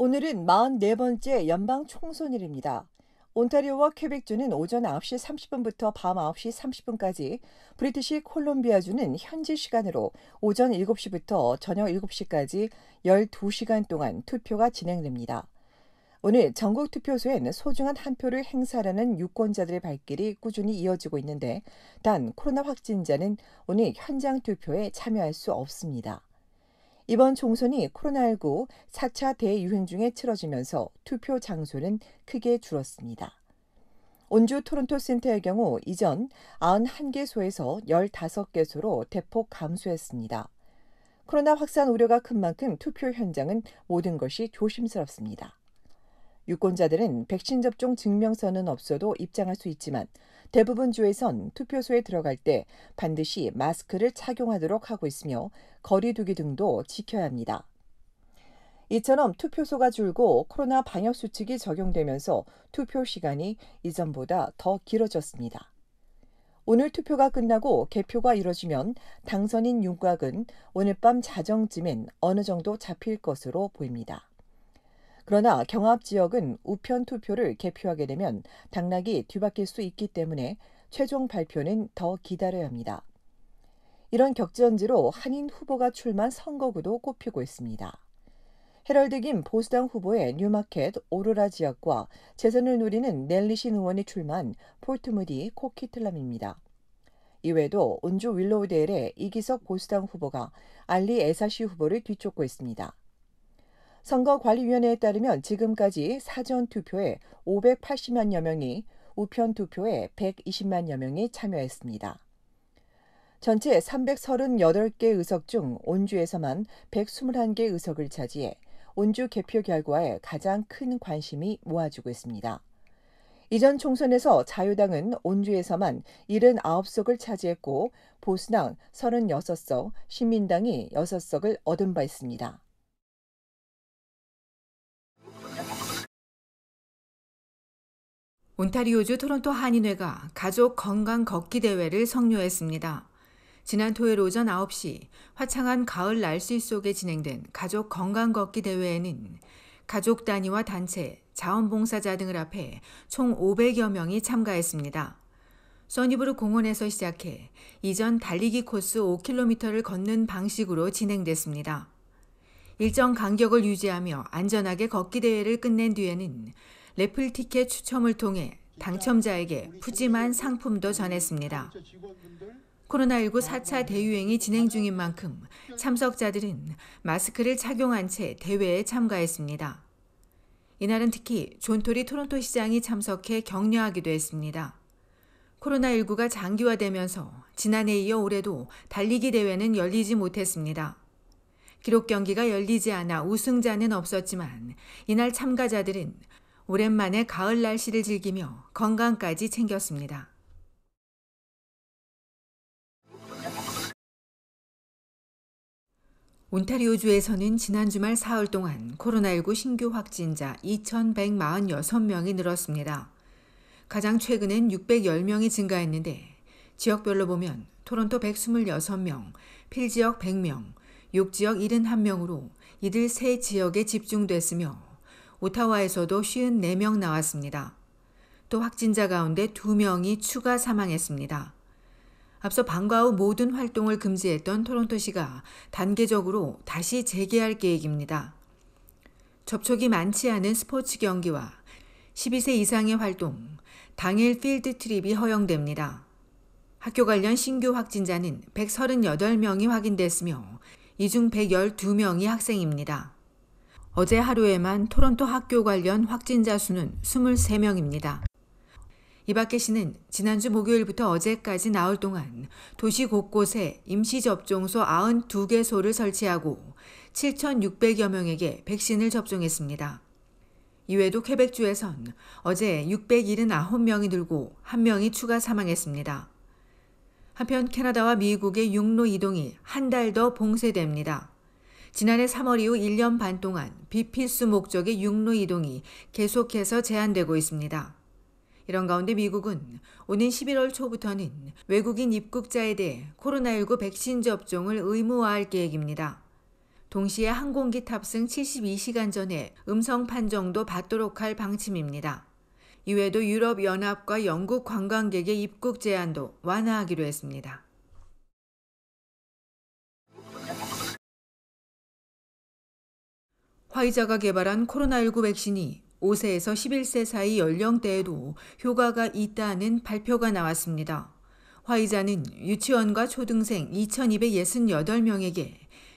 오늘은 44번째 연방 총선일입니다. 온타리오와 퀘벡주는 오전 9시 30분부터 밤 9시 30분까지, 브리티시 콜롬비아주는 현지 시간으로 오전 7시부터 저녁 7시까지 12시간 동안 투표가 진행됩니다. 오늘 전국 투표소엔 소중한 한 표를 행사하는 유권자들의 발길이 꾸준히 이어지고 있는데, 단 코로나 확진자는 오늘 현장 투표에 참여할 수 없습니다. 이번 총선이 코로나19 4차 대유행 중에 치러지면서 투표 장소는 크게 줄었습니다. 온주 토론토 센터의 경우 이전 91개소에서 15개소로 대폭 감소했습니다. 코로나 확산 우려가 큰 만큼 투표 현장은 모든 것이 조심스럽습니다. 유권자들은 백신 접종 증명서는 없어도 입장할 수 있지만 대부분 주에선 투표소에 들어갈 때 반드시 마스크를 착용하도록 하고 있으며 거리두기 등도 지켜야 합니다. 이처럼 투표소가 줄고 코로나 방역 수칙이 적용되면서 투표 시간이 이전보다 더 길어졌습니다. 오늘 투표가 끝나고 개표가 이뤄지면 당선인 윤곽은 오늘 밤 자정쯤엔 어느 정도 잡힐 것으로 보입니다. 그러나 경합 지역은 우편 투표를 개표하게 되면 당락이 뒤바뀔 수 있기 때문에 최종 발표는 더 기다려야 합니다. 이런 격전지로 한인 후보가 출마한 선거구도 꼽히고 있습니다. 헤럴드 김 보수당 후보의 뉴마켓 오로라 지역과 재선을 노리는 넬리신 의원이 출마한 폴트무디 코키틀람입니다. 이외에도 온주 윌로우데일의 이기석 보수당 후보가 알리 에사시 후보를 뒤쫓고 있습니다. 선거관리위원회에 따르면 지금까지 사전 투표에 580만여 명이, 우편 투표에 120만여 명이 참여했습니다. 전체 338개 의석 중 온주에서만 121개 의석을 차지해 온주 개표 결과에 가장 큰 관심이 모아지고 있습니다. 이전 총선에서 자유당은 온주에서만 79석을 차지했고 보수당 36석, 신민당이 6석을 얻은 바 있습니다. 온타리오주 토론토 한인회가 가족 건강 걷기 대회를 성료했습니다. 지난 토요일 오전 9시 화창한 가을 날씨 속에 진행된 가족 건강 걷기 대회에는 가족 단위와 단체, 자원봉사자 등을 앞에 총 500여 명이 참가했습니다. 써니브루 공원에서 시작해 이전 달리기 코스 5km를 걷는 방식으로 진행됐습니다. 일정 간격을 유지하며 안전하게 걷기 대회를 끝낸 뒤에는 래플 티켓 추첨을 통해 당첨자에게 푸짐한 상품도 전했습니다. 코로나19 4차 대유행이 진행 중인 만큼 참석자들은 마스크를 착용한 채 대회에 참가했습니다. 이날은 특히 존토리 토론토 시장이 참석해 격려하기도 했습니다. 코로나19가 장기화되면서 지난해 이어 올해도 달리기 대회는 열리지 못했습니다. 기록 경기가 열리지 않아 우승자는 없었지만 이날 참가자들은 오랜만에 가을 날씨를 즐기며 건강까지 챙겼습니다. 온타리오주에서는 지난 주말 사흘 동안 코로나19 신규 확진자 2,146명이 늘었습니다. 가장 최근엔 610명이 증가했는데 지역별로 보면 토론토 126명, 필 지역 100명, 욕 지역 71명으로 이들 세 지역에 집중됐으며 오타와에서도 54명 나왔습니다. 또 확진자 가운데 2명이 추가 사망했습니다. 앞서 방과 후 모든 활동을 금지했던 토론토시가 단계적으로 다시 재개할 계획입니다. 접촉이 많지 않은 스포츠 경기와 12세 이상의 활동, 당일 필드 트립이 허용됩니다. 학교 관련 신규 확진자는 138명이 확인됐으며 이 중 112명이 학생입니다. 어제 하루에만 토론토 학교 관련 확진자 수는 23명입니다. 이밖에 씨는 지난주 목요일부터 어제까지 나흘 동안 도시 곳곳에 임시접종소 92개소를 설치하고 7,600여 명에게 백신을 접종했습니다. 이외에도 케벡주에선 어제 679명이 늘고 1명이 추가 사망했습니다. 한편 캐나다와 미국의 육로 이동이 한 달 더 봉쇄됩니다. 지난해 3월 이후 1년 반 동안 비필수 목적의 육로 이동이 계속해서 제한되고 있습니다. 이런 가운데 미국은 오는 11월 초부터는 외국인 입국자에 대해 코로나19 백신 접종을 의무화할 계획입니다. 동시에 항공기 탑승 72시간 전에 음성 판정도 받도록 할 방침입니다. 이외에도 유럽연합과 영국 관광객의 입국 제한도 완화하기로 했습니다. 화이자가 개발한 코로나19 백신이 5세에서 11세 사이 연령대에도 효과가 있다는 발표가 나왔습니다. 화이자는 유치원과 초등생 2,268명에게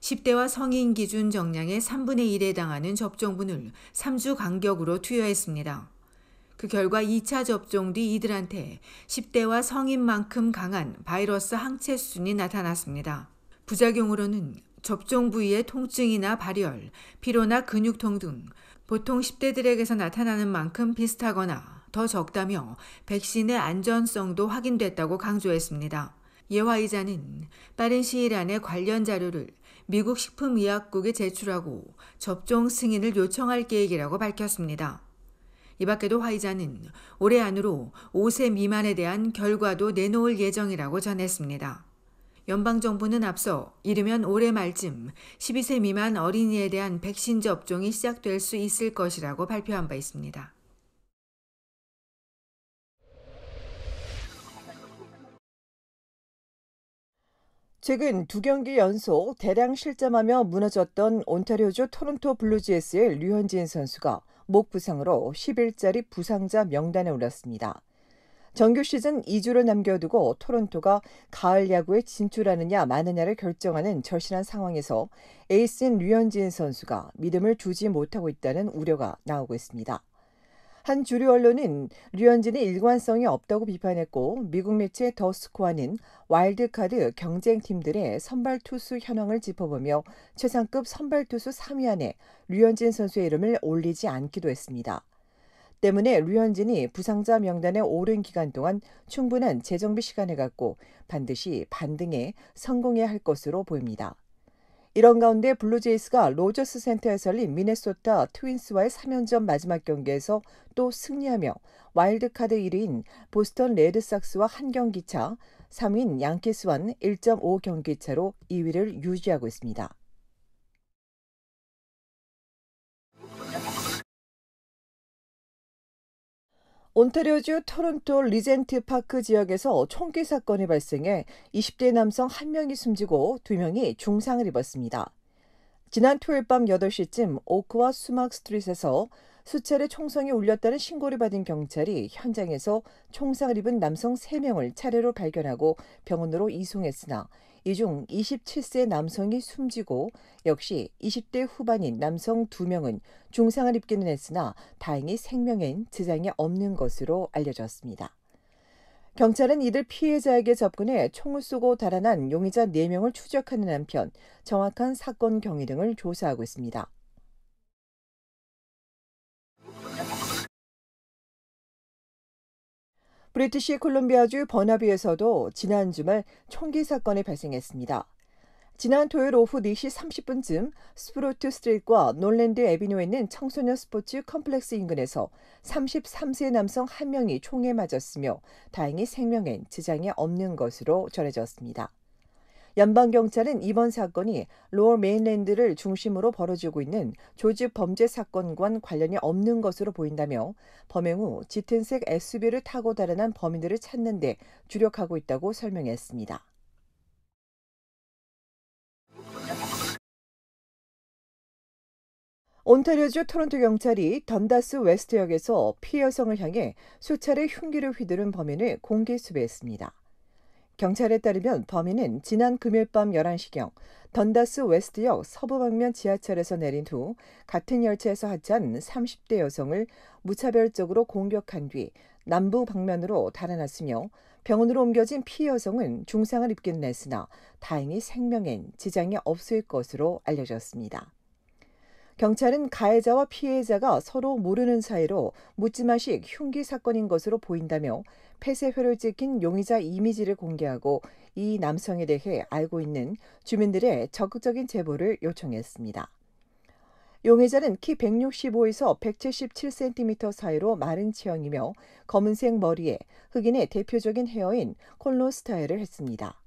10대와 성인 기준 정량의 3분의 1에 해당하는 접종분을 3주 간격으로 투여했습니다. 그 결과 2차 접종 뒤 이들한테 10대와 성인만큼 강한 바이러스 항체 수준이 나타났습니다. 부작용으로는 접종 부위의 통증이나 발열, 피로나 근육통 등 보통 10대들에게서 나타나는 만큼 비슷하거나 더 적다며 백신의 안전성도 확인됐다고 강조했습니다. 예화이자는 빠른 시일 안에 관련 자료를 미국 식품의약국에 제출하고 접종 승인을 요청할 계획이라고 밝혔습니다. 이 밖에도 화이자는 올해 안으로 5세 미만에 대한 결과도 내놓을 예정이라고 전했습니다. 연방정부는 앞서 이르면 올해 말쯤 12세 미만 어린이에 대한 백신 접종이 시작될 수 있을 것이라고 발표한 바 있습니다. 최근 두 경기 연속 대량 실점하며 무너졌던 온타리오주 토론토 블루지에스의 류현진 선수가 목 부상으로 10일짜리 부상자 명단에 올랐습니다. 정규 시즌 2주를 남겨두고 토론토가 가을 야구에 진출하느냐 마느냐를 결정하는 절실한 상황에서 에이스인 류현진 선수가 믿음을 주지 못하고 있다는 우려가 나오고 있습니다. 한 주류 언론은 류현진의 일관성이 없다고 비판했고 미국 매체 더 스코어는 와일드카드 경쟁팀들의 선발 투수 현황을 짚어보며 최상급 선발 투수 3위 안에 류현진 선수의 이름을 올리지 않기도 했습니다. 때문에 류현진이 부상자 명단에 오랜 기간 동안 충분한 재정비 시간을 갖고 반드시 반등에 성공해야 할 것으로 보입니다. 이런 가운데 블루제이스가 로저스 센터에서 열린 미네소타 트윈스와의 3연전 마지막 경기에서 또 승리하며 와일드카드 1위인 보스턴 레드삭스와 한 경기 차, 3위인 양키스와는 1.5경기 차로 2위를 유지하고 있습니다. 온타리오주 토론토 리젠트 파크 지역에서 총기 사건이 발생해 20대 남성 1명이 숨지고 2명이 중상을 입었습니다. 지난 토요일 밤 8시쯤 오크와 수막 스트릿에서 수차례 총성이 울렸다는 신고를 받은 경찰이 현장에서 총상을 입은 남성 3명을 차례로 발견하고 병원으로 이송했으나 이 중 27세 남성이 숨지고 역시 20대 후반인 남성 2명은 중상을 입기는 했으나 다행히 생명엔 지장이 없는 것으로 알려졌습니다. 경찰은 이들 피해자에게 접근해 총을 쏘고 달아난 용의자 4명을 추적하는 한편 정확한 사건 경위 등을 조사하고 있습니다. 브리티시 콜롬비아주 버나비에서도 지난 주말 총기 사건이 발생했습니다. 지난 토요일 오후 4시 30분쯤 스프로트 스트리트 놀랜드 에비뉴에 있는 청소년 스포츠 컴플렉스 인근에서 33세 남성 1명이 총에 맞았으며 다행히 생명엔 지장이 없는 것으로 전해졌습니다. 연방 경찰은 이번 사건이 로어 메인랜드를 중심으로 벌어지고 있는 조직 범죄 사건과는 관련이 없는 것으로 보인다며 범행 후 짙은색 SUV를 타고 달아난 범인들을 찾는 데 주력하고 있다고 설명했습니다. 온타리오주 토론토 경찰이 던다스 웨스트역에서 피 여성을 향해 수차례 흉기를 휘두른 범인을 공개 수배했습니다. 경찰에 따르면 범인은 지난 금요일 밤 11시경 던다스 웨스트역 서부 방면 지하철에서 내린 후 같은 열차에서 하차한 30대 여성을 무차별적으로 공격한 뒤 남부 방면으로 달아났으며 병원으로 옮겨진 피 여성은 중상을 입긴 했으나 다행히 생명엔 지장이 없을 것으로 알려졌습니다. 경찰은 가해자와 피해자가 서로 모르는 사이로 묻지마식 흉기 사건인 것으로 보인다며 폐쇄회를 찍힌 용의자 이미지를 공개하고 이 남성에 대해 알고 있는 주민들의 적극적인 제보를 요청했습니다. 용의자는 키 165에서 177cm 사이로 마른 체형이며 검은색 머리에 흑인의 대표적인 헤어인 콜로 스타일을 했습니다.